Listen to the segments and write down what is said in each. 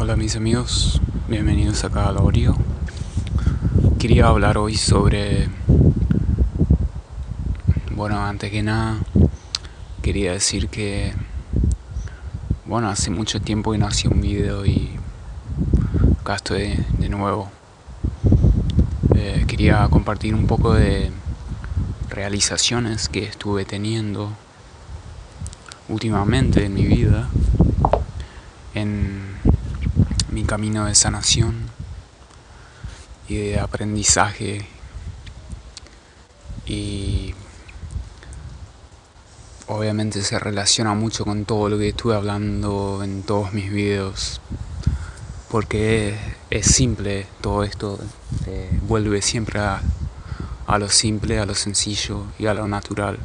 Hola mis amigos, bienvenidos acá a Laurio. Quería hablar hoy sobre... Bueno, antes que nada, quería decir que... Bueno, hace mucho tiempo que no hacía un video y acá estoy de nuevo. Eh, quería compartir un poco de realizaciones que estuve teniendo últimamente en mi vida. En mi camino de sanación y de aprendizaje y obviamente se relaciona mucho con todo lo que estuve hablando en todos mis videos porque es, simple todo esto eh, vuelve siempre a, a lo simple a lo sencillo y a lo natural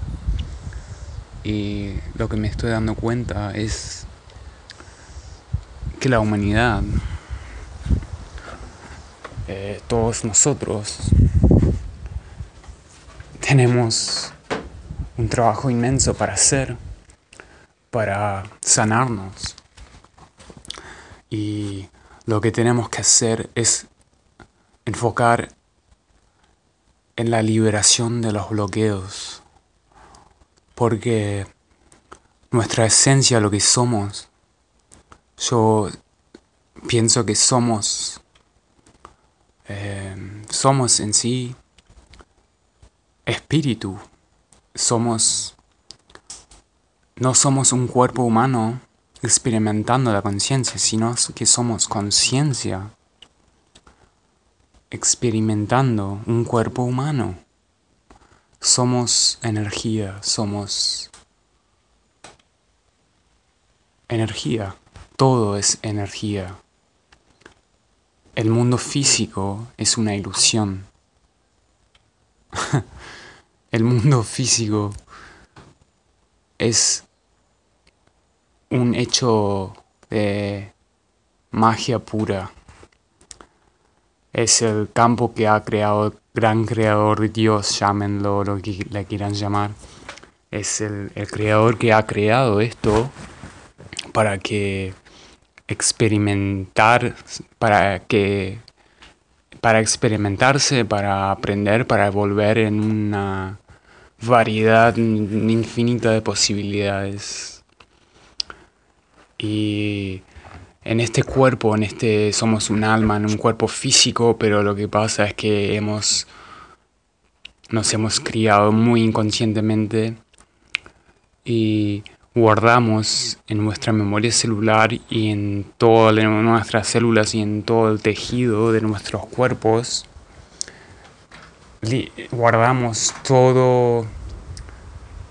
y lo que me estoy dando cuenta es que la humanidad, eh, todos nosotros, tenemos un trabajo inmenso para hacer, para sanarnos. Y lo que tenemos que hacer es enfocar en la liberación de los bloqueos, porque nuestra esencia, lo que somos, yo pienso que somos, eh, somos en sí espíritu, somos, no somos un cuerpo humano experimentando la conciencia, sino que somos conciencia experimentando un cuerpo humano. Somos energía, somos energía. Todo es energía. El mundo físico es una ilusión. El mundo físico es un hecho de magia pura. Es el campo que ha creado el gran creador Dios, llámenlo lo que le quieran llamar. Es el, el creador que ha creado esto para que experimentar, para que para experimentarse, para aprender, para volver en una variedad infinita de posibilidades. Y en este cuerpo, en este somos un alma, en un cuerpo físico, pero lo que pasa es que hemos nos hemos criado muy inconscientemente y guardamos en nuestra memoria celular y en todas nuestras células y en todo el tejido de nuestros cuerpos, guardamos todo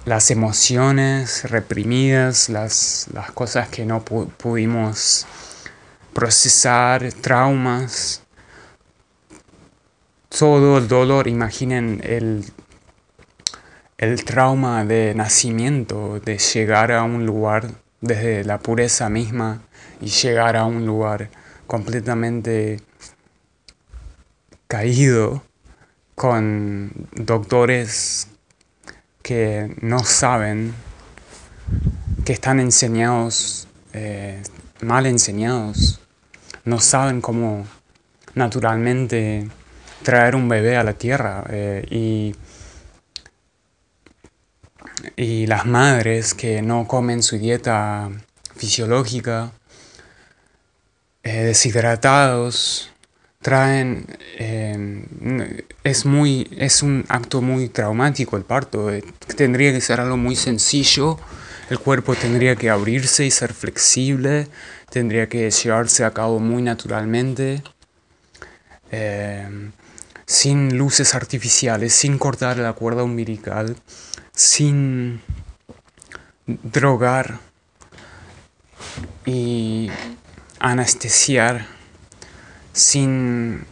las emociones reprimidas, las, cosas que no pudimos procesar, traumas, todo el dolor, imaginen el el trauma de nacimiento, de llegar a un lugar desde la pureza misma y llegar a un lugar completamente caído con doctores que no saben, que están enseñados, eh, mal enseñados, no saben cómo naturalmente traer un bebé a la tierra eh, y y las madres que no comen su dieta fisiológica, eh, deshidratados, traen eh, es es un acto muy traumático el parto eh, tendría que ser algo muy sencillo el cuerpo tendría que abrirse y ser flexible tendría que llevarse a cabo muy naturalmente sin luces artificiales sin cortar la cuerda umbilical sin drogar y anestesiar, sin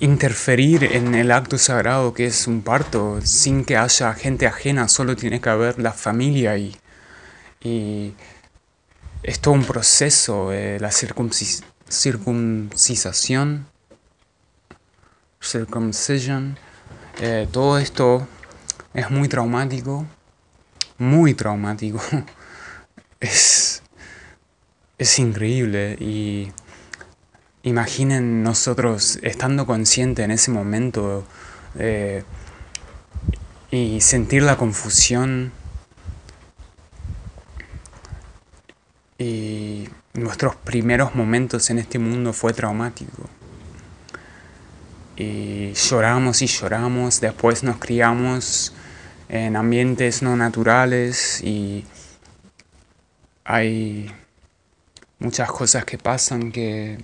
interferir en el acto sagrado que es un parto, sin que haya gente ajena, solo tiene que haber la familia y, es todo un proceso, eh, la circuncis circuncisación, circumcision, eh, todo esto es muy traumático, muy traumático. Es, increíble y imaginen nosotros estando conscientes en ese momento eh, y sentir la confusión y nuestros primeros momentos en este mundo fue traumático y lloramos y lloramos después nos criamos en ambientes no naturales y hay muchas cosas que pasan que,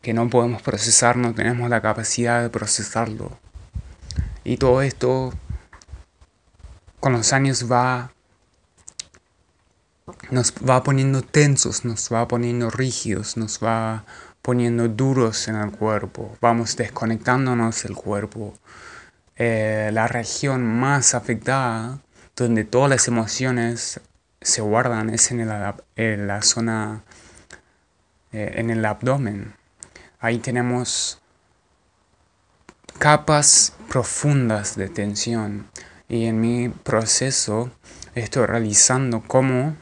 que no podemos procesar, no tenemos la capacidad de procesarlo. Y todo esto con los años va nos va poniendo tensos, nos va poniendo rígidos, nos va poniendo duros en el cuerpo, vamos desconectándonos del cuerpo, eh, la región más afectada, donde todas las emociones se guardan, es en, el, en la zona, eh, en el abdomen. Ahí tenemos capas profundas de tensión y en mi proceso estoy realizando cómo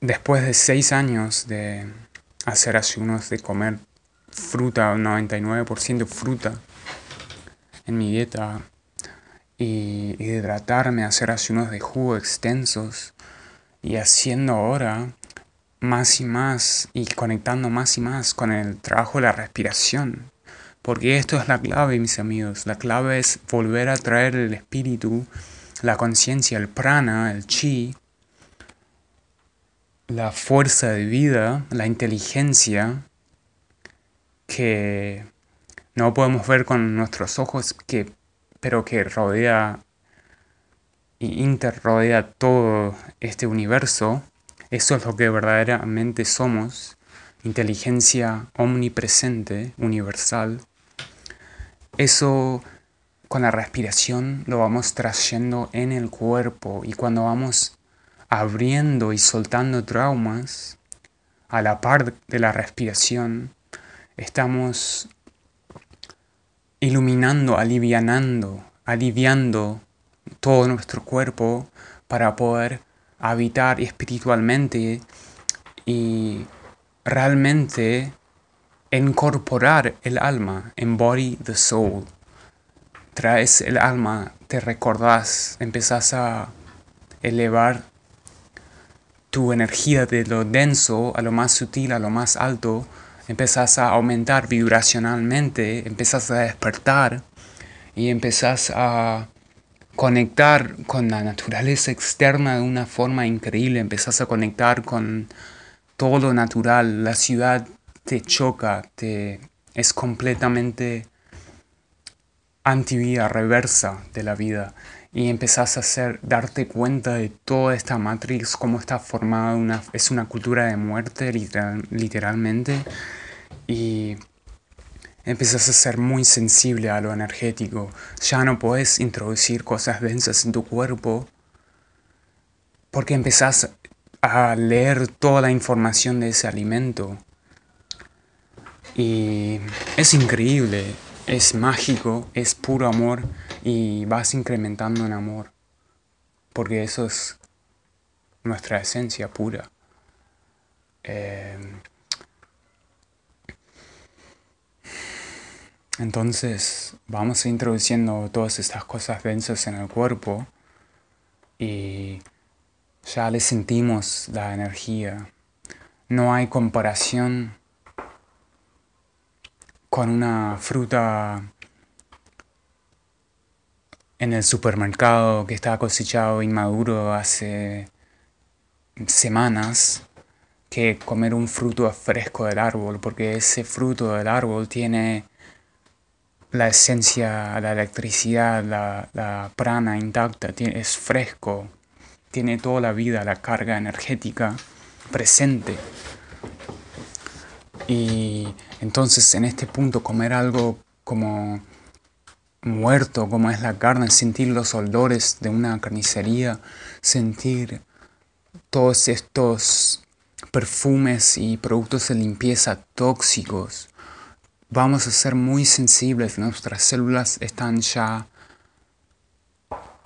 después de seis años de hacer ayunos, de comer fruta, 99% fruta en mi dieta y, hidratarme, tratarme hacer ayunos de jugo extensos y haciendo ahora más y más y conectando más y más con el trabajo de la respiración. Porque esto es la clave, mis amigos. La clave es volver a traer el espíritu, la conciencia, el prana, el chi, la fuerza de vida, la inteligencia que no podemos ver con nuestros ojos, pero que rodea y interrodea todo este universo. Eso es lo que verdaderamente somos, inteligencia omnipresente, universal. Eso con la respiración lo vamos trayendo en el cuerpo y cuando vamos abriendo y soltando traumas, a la par de la respiración, estamos iluminando, alivianando, aliviando todo nuestro cuerpo para poder habitar espiritualmente y realmente incorporar el alma, embody the soul. Traes el alma, te recordás, empezás a elevar tu energía de lo denso a lo más sutil, a lo más alto, empezás a aumentar vibracionalmente, empezás a despertar y empezás a conectar con la naturaleza externa de una forma increíble, empezás a conectar con todo lo natural, la ciudad te choca, te es completamente anti-vida, reversa de la vida y empezás a hacer, darte cuenta de toda esta matrix, cómo está formada, una, es una cultura de muerte literal, literalmente, y empezás a ser muy sensible a lo energético, ya no puedes introducir cosas densas en tu cuerpo, porque empezás a leer toda la información de ese alimento. Y es increíble, es mágico, es puro amor y vas incrementando en amor, porque eso es nuestra esencia pura. Eh, entonces vamos introduciendo todas estas cosas densas en el cuerpo y ya le sentimos la energía. No hay comparación con una fruta en el supermercado que estaba cosechado inmaduro hace semanas que comer un fruto fresco del árbol, porque ese fruto del árbol tiene la esencia, la electricidad, la, prana intacta, es fresco, tiene toda la vida, la carga energética presente. Y entonces en este punto comer algo como muerto como es la carne, sentir los olores de una carnicería, sentir todos estos perfumes y productos de limpieza tóxicos. Vamos a ser muy sensibles, nuestras células están ya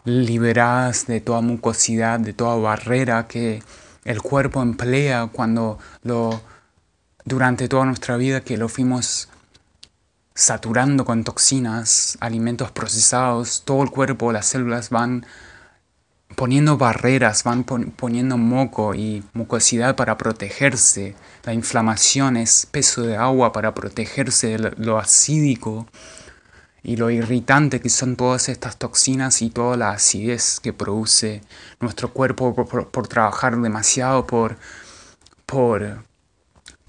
liberadas de toda mucosidad, de toda barrera que el cuerpo emplea cuando lo durante toda nuestra vida que lo fuimos saturando con toxinas, alimentos procesados, todo el cuerpo, las células van poniendo barreras, van poniendo moco y mucosidad para protegerse. La inflamación es peso de agua para protegerse de lo acídico y lo irritante que son todas estas toxinas y toda la acidez que produce nuestro cuerpo por, trabajar demasiado, por, por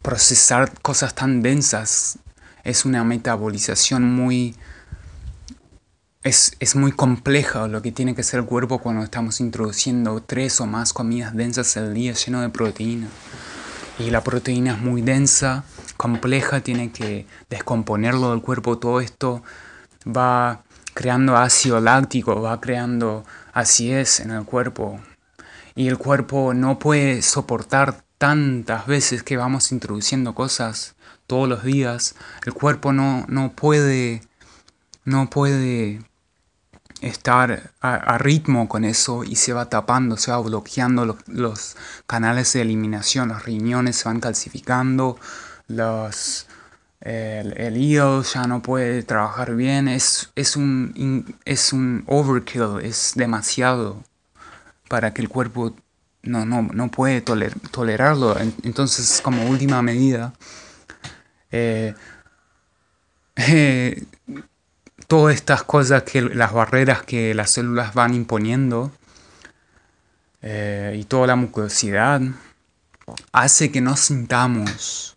procesar cosas tan densas es una metabolización muy... Es, muy compleja lo que tiene que hacer el cuerpo cuando estamos introduciendo tres o más comidas densas al día lleno de proteína. Y la proteína es muy densa, compleja, tiene que descomponerlo del cuerpo. Todo esto va creando ácido láctico, va creando acidez en el cuerpo. Y el cuerpo no puede soportar tantas veces que vamos introduciendo cosas todos los días. El cuerpo no, no puede, no puede estar a, ritmo con eso y se va tapando, se va bloqueando los, canales de eliminación, los riñones se van calcificando, los, el, hígado ya no puede trabajar bien, es, es, un, es un overkill, es demasiado para que el cuerpo no, no, puede tolerarlo. Entonces, como última medida, eh, eh, todas estas cosas que las barreras que las células van imponiendo eh, y toda la mucosidad hace que no sintamos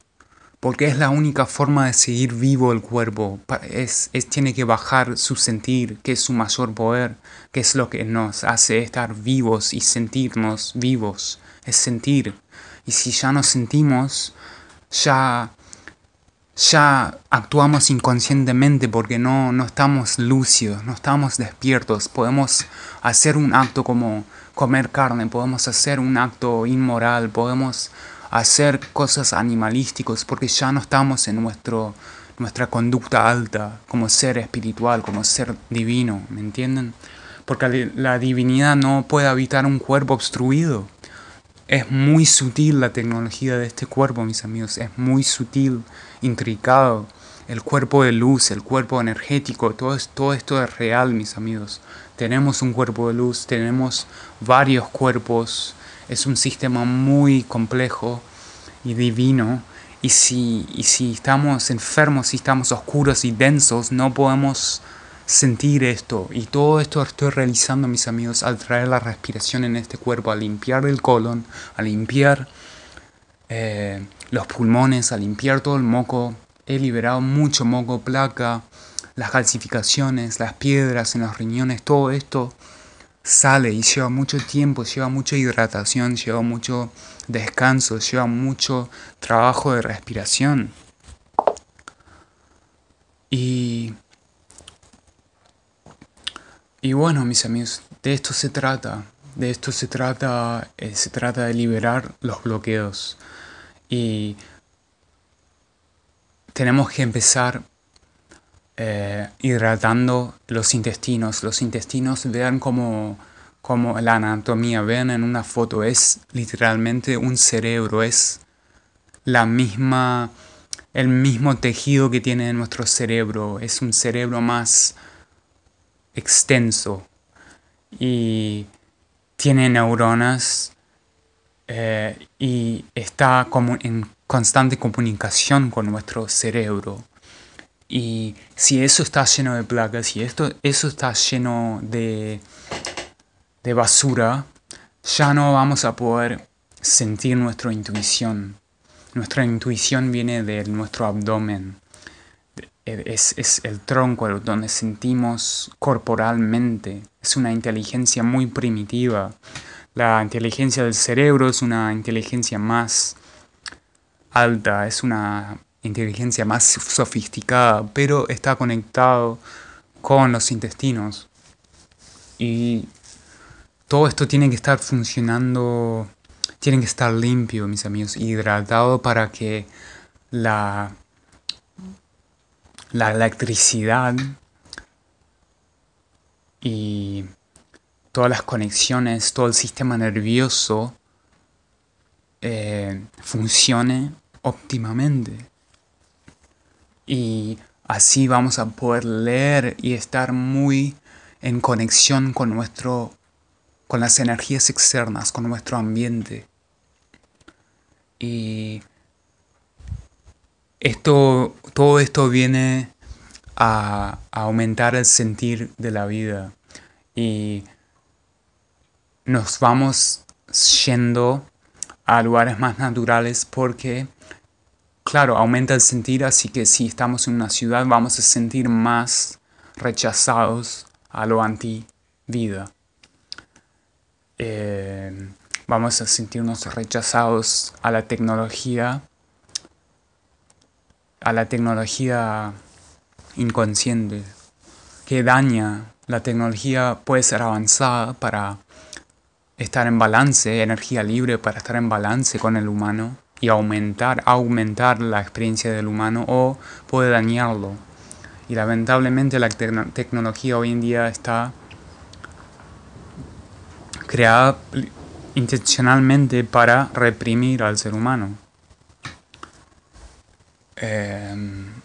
porque es la única forma de seguir vivo el cuerpo es, tiene que bajar su sentir que es su mayor poder que es lo que nos hace estar vivos y sentirnos vivos es sentir y si ya no sentimos ya ya actuamos inconscientemente porque no, no estamos lúcidos, no estamos despiertos. Podemos hacer un acto como comer carne, podemos hacer un acto inmoral, podemos hacer cosas animalísticas porque ya no estamos en nuestro, nuestra conducta alta como ser espiritual, como ser divino, ¿me entienden? Porque la divinidad no puede habitar un cuerpo obstruido. Es muy sutil la tecnología de este cuerpo, mis amigos. Es muy sutil, intricado. El cuerpo de luz, el cuerpo energético, todo, todo esto es real, mis amigos. Tenemos un cuerpo de luz, tenemos varios cuerpos. Es un sistema muy complejo y divino. Y si, y si estamos enfermos, si estamos oscuros y densos, no podemos sentir esto y todo esto estoy realizando mis amigos al traer la respiración en este cuerpo, a limpiar el colon, a limpiar eh, los pulmones, a limpiar todo el moco. He liberado mucho moco, placa, las calcificaciones, las piedras en los riñones, todo esto sale y lleva mucho tiempo, lleva mucha hidratación, lleva mucho descanso, lleva mucho trabajo de respiración. Y Y bueno, mis amigos, de esto se trata. De esto se trata, eh, se trata de liberar los bloqueos. Y tenemos que empezar eh, hidratando los intestinos. Los intestinos, vean como como la anatomía, vean en una foto, es literalmente un cerebro, es la misma, el mismo tejido que tiene nuestro cerebro, es un cerebro más extenso y tiene neuronas eh, y está como en constante comunicación con nuestro cerebro. Y si eso está lleno de plagas, y esto, eso está lleno de basura, ya no vamos a poder sentir nuestra intuición. Nuestra intuición viene de nuestro abdomen e, es, el tronco donde sentimos corporalmente. Es una inteligencia muy primitiva. La inteligencia del cerebro es una inteligencia más alta, es una inteligencia más sofisticada, pero está conectado con los intestinos. Y todo esto tiene que estar funcionando, tiene que estar limpio, mis amigos, hidratado para que la la electricidad y todas las conexiones, todo el sistema nervioso eh, funcione óptimamente. Y así vamos a poder leer y estar muy en conexión con nuestro con las energías externas, con nuestro ambiente. Y todo esto viene a, aumentar el sentir de la vida y nos vamos yendo a lugares más naturales porque, claro, aumenta el sentir, así que si estamos en una ciudad vamos a sentir más rechazados a lo anti-vida. Eh, vamos a sentirnos rechazados a la tecnología a la tecnología inconsciente, que daña. La tecnología puede ser avanzada para estar en balance, energía libre para estar en balance con el humano y aumentar, aumentar la experiencia del humano o puede dañarlo. Y lamentablemente la tecnología hoy en día está creada intencionalmente para reprimir al ser humano. Em,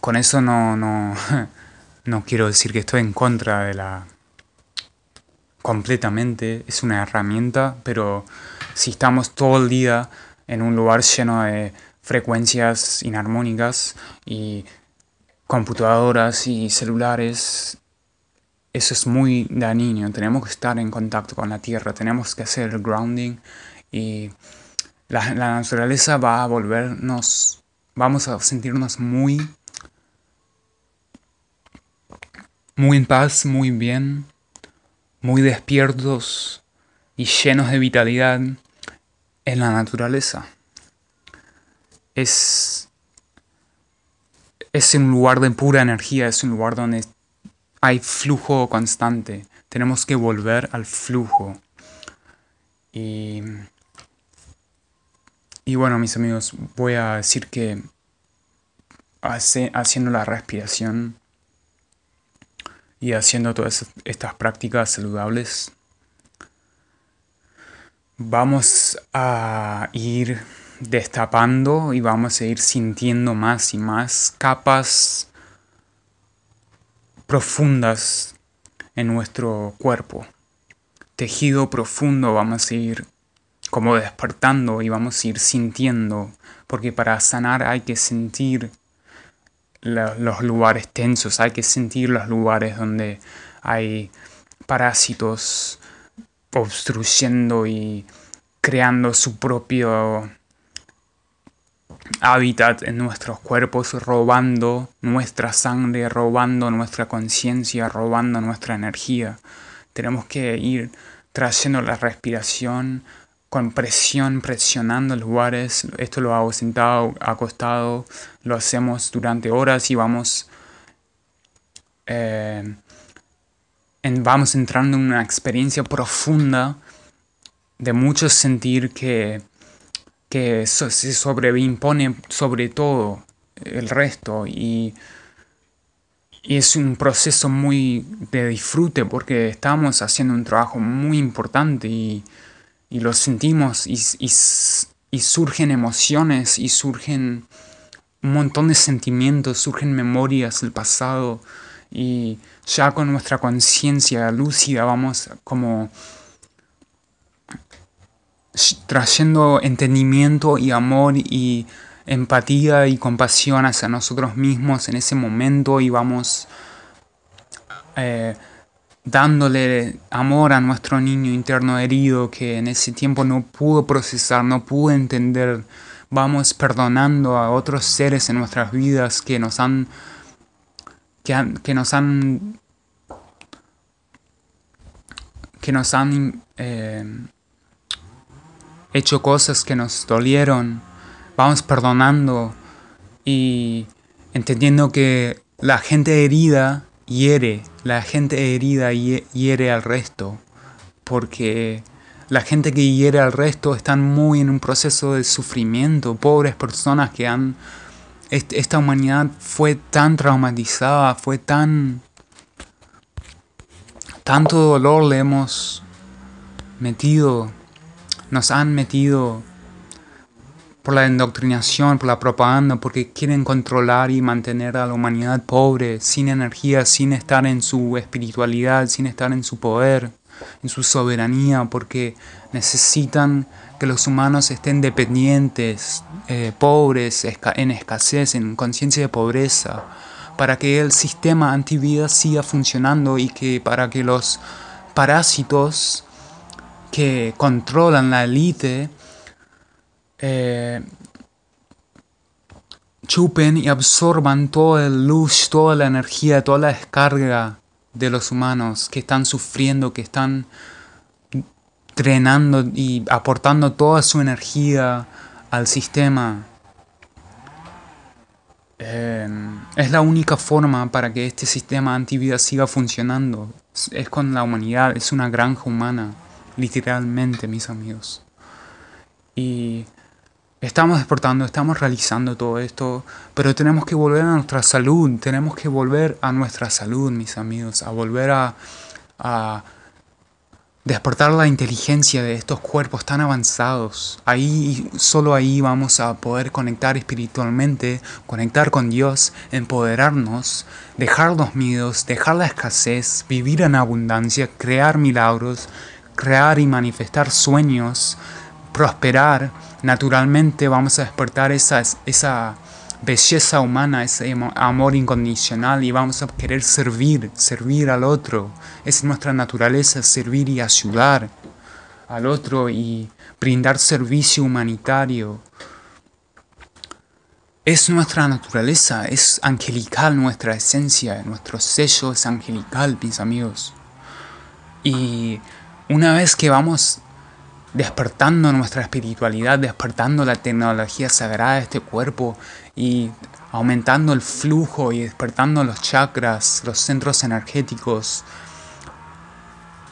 con eso no, no, no quiero decir que estoy en contra de la... completamente, es una herramienta, pero si estamos todo el día en un lugar lleno de frecuencias inarmónicas y computadoras y celulares, eso es muy dañino. Tenemos que estar en contacto con la tierra, tenemos que hacer el grounding y la, naturaleza va a volvernos, vamos a sentirnos muy, muy en paz, muy bien, muy despiertos y llenos de vitalidad en la naturaleza. Es, es un lugar de pura energía, es un lugar donde hay flujo constante. Tenemos que volver al flujo. Y y bueno, mis amigos, voy a decir que haciendo la respiración y haciendo todas estas prácticas saludables, vamos a ir destapando y vamos a ir sintiendo más y más capas profundas en nuestro cuerpo. Tejido profundo vamos a ir como despertando y vamos a ir sintiendo, porque para sanar hay que sentir los lugares tensos, hay que sentir los lugares donde hay parásitos obstruyendo y creando su propio hábitat en nuestros cuerpos, robando nuestra sangre, robando nuestra conciencia, robando nuestra energía. Tenemos que ir trayendo la respiración con presión, presionando lugares. Esto lo hago sentado, acostado, lo hacemos durante horas y vamos, eh, vamos entrando en una experiencia profunda de mucho sentir que, que se sobreimpone sobre todo el resto y, y es un proceso muy de disfrute porque estamos haciendo un trabajo muy importante y y lo sentimos y, surgen emociones y surgen un montón de sentimientos, surgen memorias del pasado y ya con nuestra conciencia lúcida vamos como trayendo entendimiento y amor y empatía y compasión hacia nosotros mismos en ese momento y vamos eh, dándole amor a nuestro niño interno herido que en ese tiempo no pudo procesar, no pudo entender. Vamos perdonando a otros seres en nuestras vidas que nos han que, nos han que nos han eh, hecho cosas que nos dolieron. Vamos perdonando y entendiendo que la gente herida hiere, la gente herida hiere al resto, porque la gente que hiere al resto están muy en un proceso de sufrimiento, pobres personas que han esta humanidad fue tan traumatizada, fue tan tanto dolor le hemos metido, nos han metido por la indoctrinación, por la propaganda, porque quieren controlar y mantener a la humanidad pobre, sin energía, sin estar en su espiritualidad, sin estar en su poder, en su soberanía, porque necesitan que los humanos estén dependientes, eh, pobres, en escasez, en conciencia de pobreza, para que el sistema antivida siga funcionando y que para que los parásitos que controlan la élite eh, chupen y absorban toda la luz, toda la energía, toda la descarga de los humanos que están sufriendo, que están drenando y aportando toda su energía al sistema. Eh, es la única forma para que este sistema antivida siga funcionando. Es con la humanidad, es una granja humana, literalmente, mis amigos. Y Estamos despertando, estamos realizando todo esto, pero tenemos que volver a nuestra salud, tenemos que volver a nuestra salud, mis amigos, a volver a, a despertar la inteligencia de estos cuerpos tan avanzados. Ahí, solo ahí vamos a poder conectar espiritualmente, conectar con Dios, empoderarnos, dejar los miedos, dejar la escasez, vivir en abundancia, crear milagros, crear y manifestar sueños, prosperar naturalmente vamos a despertar esa, esa belleza humana, ese amor incondicional y vamos a querer servir, servir al otro. Es nuestra naturaleza servir y ayudar al otro y brindar servicio humanitario. Es nuestra naturaleza, es angelical nuestra esencia, nuestro sello es angelical, mis amigos. Y una vez que vamos despertando nuestra espiritualidad, despertando la tecnología sagrada de este cuerpo y aumentando el flujo y despertando los chakras, los centros energéticos.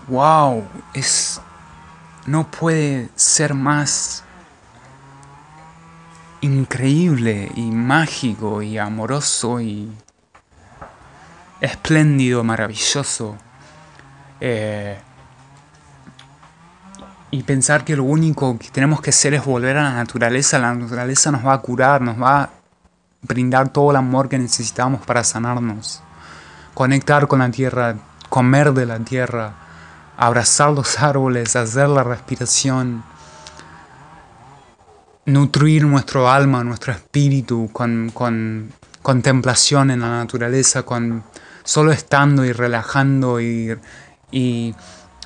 ¡Wow! Es. No puede ser más increíble y mágico y amoroso y espléndido, maravilloso. Eh, y pensar que lo único que tenemos que hacer es volver a la naturaleza, la naturaleza nos va a curar, nos va a brindar todo el amor que necesitamos para sanarnos, conectar con la tierra, comer de la tierra, abrazar los árboles, hacer la respiración, nutrir nuestro alma, nuestro espíritu con, contemplación en la naturaleza, con solo estando y relajando y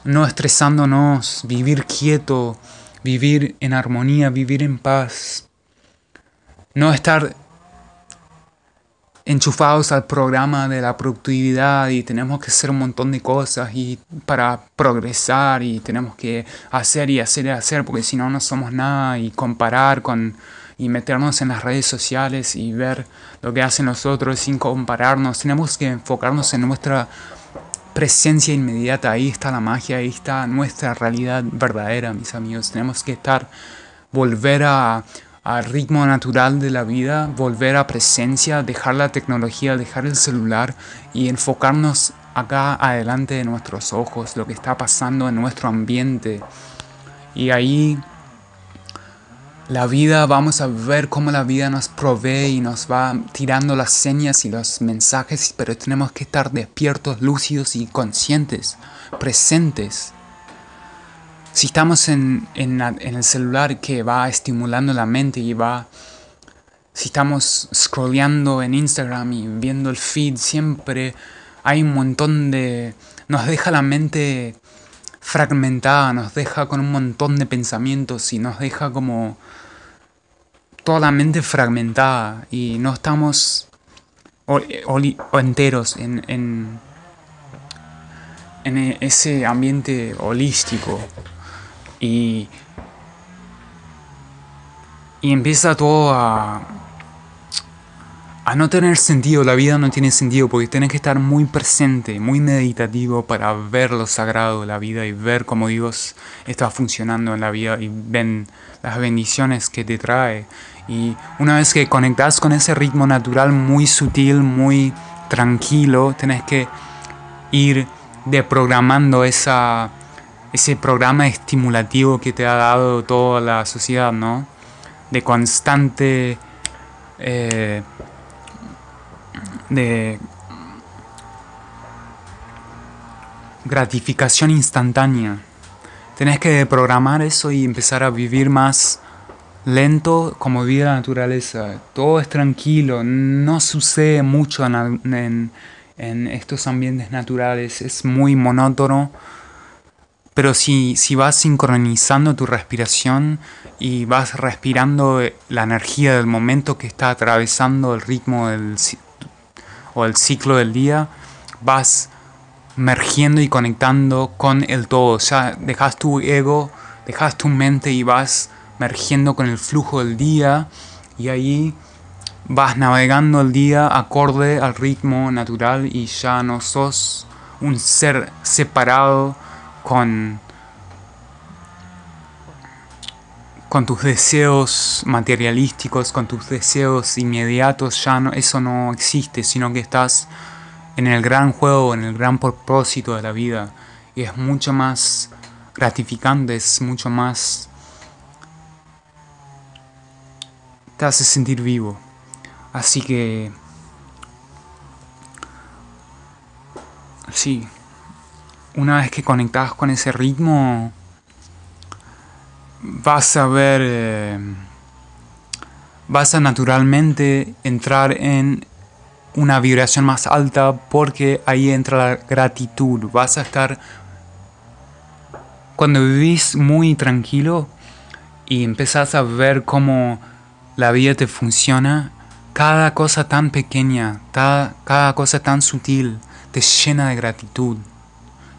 no estresándonos, vivir quieto, vivir en armonía, vivir en paz, no estar enchufados al programa de la productividad y tenemos que hacer un montón de cosas y para progresar y tenemos que hacer y hacer y hacer porque si no no somos nada y comparar con y meternos en las redes sociales y ver lo que hacen los otros sin compararnos tenemos que enfocarnos en nuestra presencia inmediata, ahí está la magia, ahí está nuestra realidad verdadera, mis amigos. Tenemos que estar, volver a al ritmo natural de la vida, volver a presencia, dejar la tecnología, dejar el celular y enfocarnos acá adelante de nuestros ojos, lo que está pasando en nuestro ambiente. Y ahí la vida, vamos a ver cómo la vida nos provee y nos va tirando las señas y los mensajes, pero tenemos que estar despiertos, lúcidos y conscientes, presentes. Si estamos en, en, el celular que va estimulando la mente y va... Si estamos scrolleando en Instagram y viendo el feed, siempre hay un montón de... Nos deja la mente fragmentada, nos deja con un montón de pensamientos y nos deja como toda la mente fragmentada y no estamos enteros en, en, ese ambiente holístico. Y, y empieza todo a, a no tener sentido, la vida no tiene sentido porque tienes que estar muy presente, muy meditativo para ver lo sagrado de la vida y ver cómo Dios está funcionando en la vida y ven las bendiciones que te trae y una vez que conectas con ese ritmo natural muy sutil, muy tranquilo, tenés que ir deprogramando esa, ese programa estimulativo que te ha dado toda la sociedad, ¿no? De constante... Eh, de gratificación instantánea. Tenés que deprogramar eso y empezar a vivir más lento como vida la naturaleza. Todo es tranquilo, no sucede mucho en, estos ambientes naturales, es muy monótono. Pero si, vas sincronizando tu respiración y vas respirando eh, la energía del momento que está atravesando el ritmo del, o el ciclo del día, vas mergiendo y conectando con el todo. O sea, dejas tu ego, dejas tu mente y vas emergiendo con el flujo del día y ahí vas navegando el día acorde al ritmo natural y ya no sos un ser separado con con tus deseos materialísticos, con tus deseos inmediatos, ya no, eso no existe, sino que estás en el gran juego, en el gran propósito de la vida. Y es mucho más gratificante, es mucho más te hace sentir vivo. Así que... Sí. Una vez que conectas con ese ritmo, vas a ver... Eh, vas a naturalmente entrar en una vibración más alta porque ahí entra la gratitud. Vas a estar... Cuando vivís muy tranquilo y empezás a ver cómo la vida te funciona, cada cosa tan pequeña, cada cosa tan sutil, te llena de gratitud,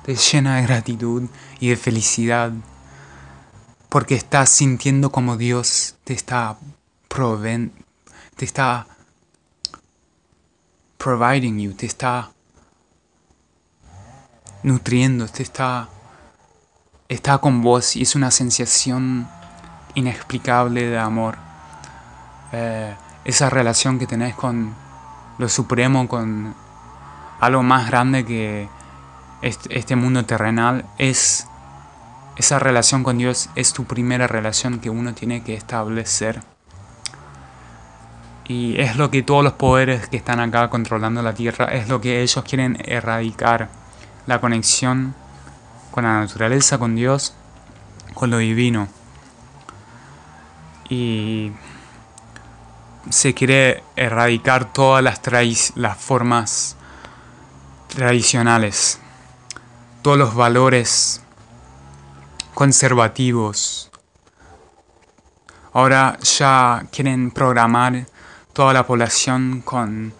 te llena de gratitud y de felicidad, porque estás sintiendo como Dios te está proven, te está providing you, te está nutriendo, te está está con vos y es una sensación inexplicable de amor. Eh, esa relación que tenés con lo supremo, con algo más grande que este mundo terrenal, es esa relación con Dios, es tu primera relación que uno tiene que establecer. Y es lo que todos los poderes que están acá controlando la tierra, es lo que ellos quieren erradicar. La conexión con la naturaleza, con Dios, con lo divino. Y se quiere erradicar todas las, las formas tradicionales, todos los valores conservativos. Ahora ya quieren programar toda la población con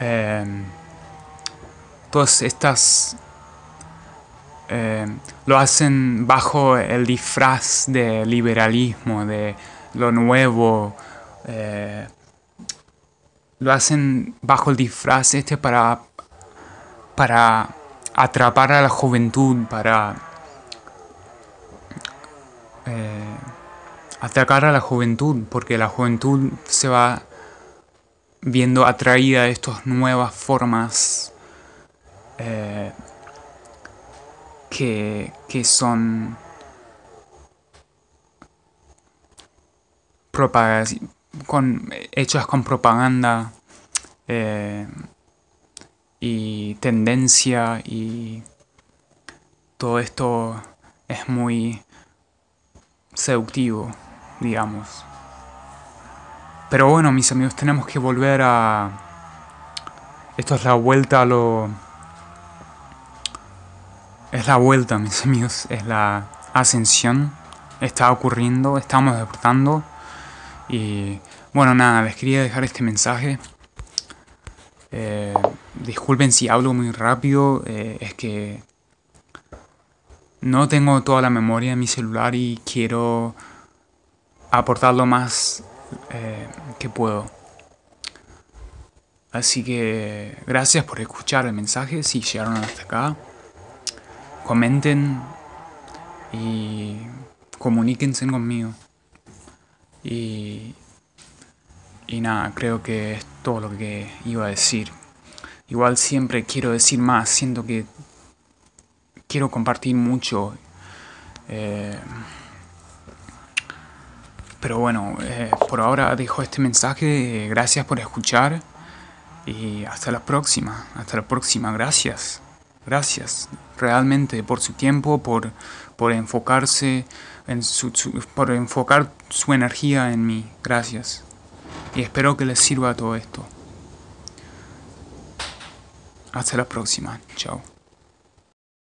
em, todas estas... Em, lo hacen bajo el disfraz de liberalismo, de lo nuevo, eh, lo hacen bajo el disfraz este para, para atrapar a la juventud, para eh, atacar a la juventud, porque la juventud se va viendo atraída a estas nuevas formas eh, que, que son propagadas con, hechas con propaganda eh, y tendencia y todo esto es muy seductivo, digamos. Pero bueno, mis amigos, tenemos que volver a... Esto es la vuelta a lo... Es la vuelta, mis amigos, es la ascensión. Está ocurriendo, estamos despertando. Y bueno, nada, les quería dejar este mensaje. Eh, disculpen si hablo muy rápido, eh, es que no tengo toda la memoria en mi celular y quiero aportar lo más eh, que puedo. Así que gracias por escuchar el mensaje, si llegaron hasta acá. Comenten y comuníquense conmigo. Y, nada, creo que es todo lo que iba a decir. Igual siempre quiero decir más, siento que quiero compartir mucho. Eh, pero bueno, eh, por ahora dejo este mensaje. gracias por escuchar. Y hasta la próxima. Hasta la próxima. Gracias. Gracias realmente por su tiempo, por, por enfocarse por enfocar su energía en mí. Gracias. Y espero que les sirva todo esto. Hasta la próxima. Chao.